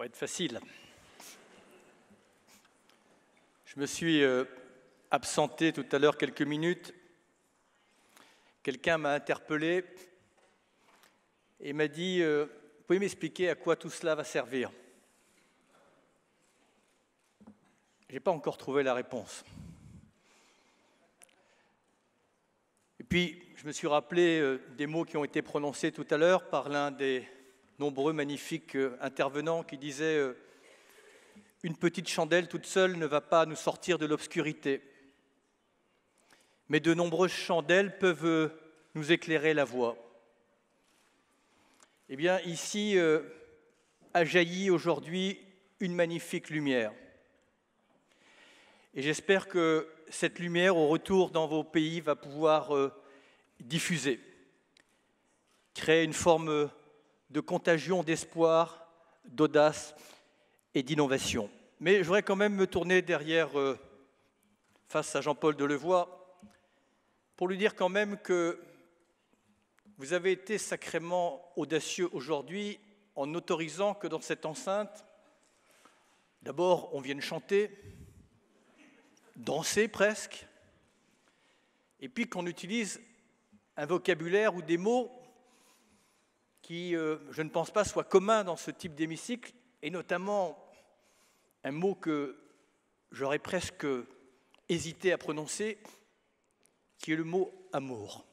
pas être facile. Je me suis euh, absenté tout à l'heure quelques minutes. Quelqu'un m'a interpellé et m'a dit, euh, vous pouvez m'expliquer à quoi tout cela va servir Je n'ai pas encore trouvé la réponse. Et puis, je me suis rappelé euh, des mots qui ont été prononcés tout à l'heure par l'un des nombreux magnifiques euh, intervenants qui disaient euh, Une petite chandelle toute seule ne va pas nous sortir de l'obscurité, mais de nombreuses chandelles peuvent euh, nous éclairer la voie. Eh bien, ici a jailli aujourd'hui une magnifique lumière. Et j'espère que cette lumière, au retour dans vos pays, va pouvoir diffuser, créer une forme de contagion d'espoir, d'audace et d'innovation. Mais je voudrais quand même me tourner derrière, euh, face à Jean-Paul Delevoye, pour lui dire quand même que vous avez été sacrément audacieux aujourd'hui en autorisant que dans cette enceinte, d'abord on vienne chanter, danser presque, et puis qu'on utilise un vocabulaire ou des mots qui, euh, je ne pense pas, soit commun dans ce type d'hémicycle, et notamment un mot que j'aurais presque hésité à prononcer, qui est le mot amour.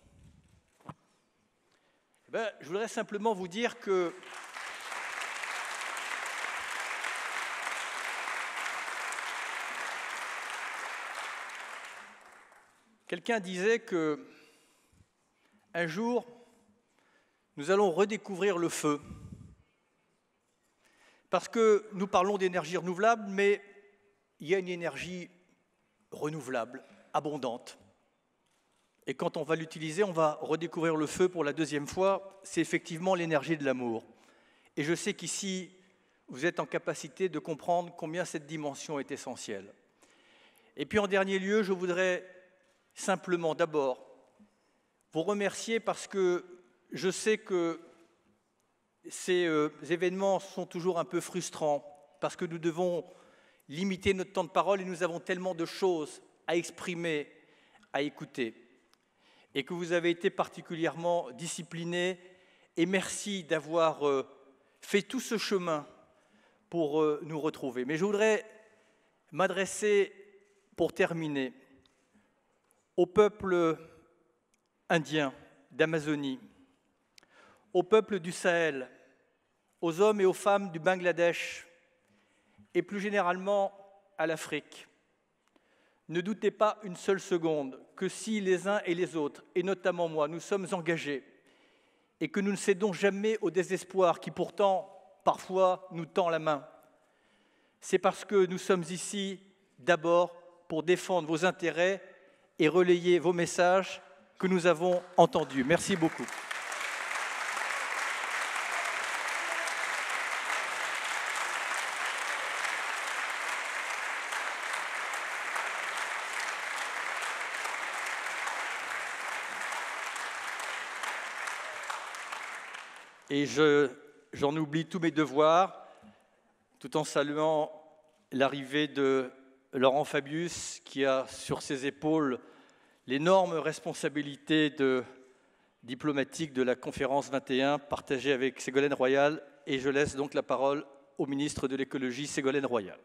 Eh ben, je voudrais simplement vous dire que... Quelqu'un disait que un jour, nous allons redécouvrir le feu. Parce que nous parlons d'énergie renouvelable, mais il y a une énergie renouvelable, abondante. Et quand on va l'utiliser, on va redécouvrir le feu pour la deuxième fois. C'est effectivement l'énergie de l'amour. Et je sais qu'ici, vous êtes en capacité de comprendre combien cette dimension est essentielle. Et puis en dernier lieu, je voudrais simplement d'abord vous remercier parce que je sais que euh, ces événements sont toujours un peu frustrants parce que nous devons limiter notre temps de parole et nous avons tellement de choses à exprimer, à écouter. Et que vous avez été particulièrement disciplinés et merci d'avoir euh, fait tout ce chemin pour euh, nous retrouver. Mais je voudrais m'adresser pour terminer au peuple indien d'Amazonie au peuple du Sahel, aux hommes et aux femmes du Bangladesh et plus généralement à l'Afrique. Ne doutez pas une seule seconde que si les uns et les autres, et notamment moi, nous sommes engagés et que nous ne cédons jamais au désespoir qui pourtant parfois nous tend la main, c'est parce que nous sommes ici d'abord pour défendre vos intérêts et relayer vos messages que nous avons entendus. Merci beaucoup. et j'en oublie tous mes devoirs, tout en saluant l'arrivée de Laurent Fabius, qui a sur ses épaules l'énorme responsabilité de, diplomatique de la conférence 21, partagée avec Ségolène Royal, et je laisse donc la parole au ministre de l'écologie, Ségolène Royal.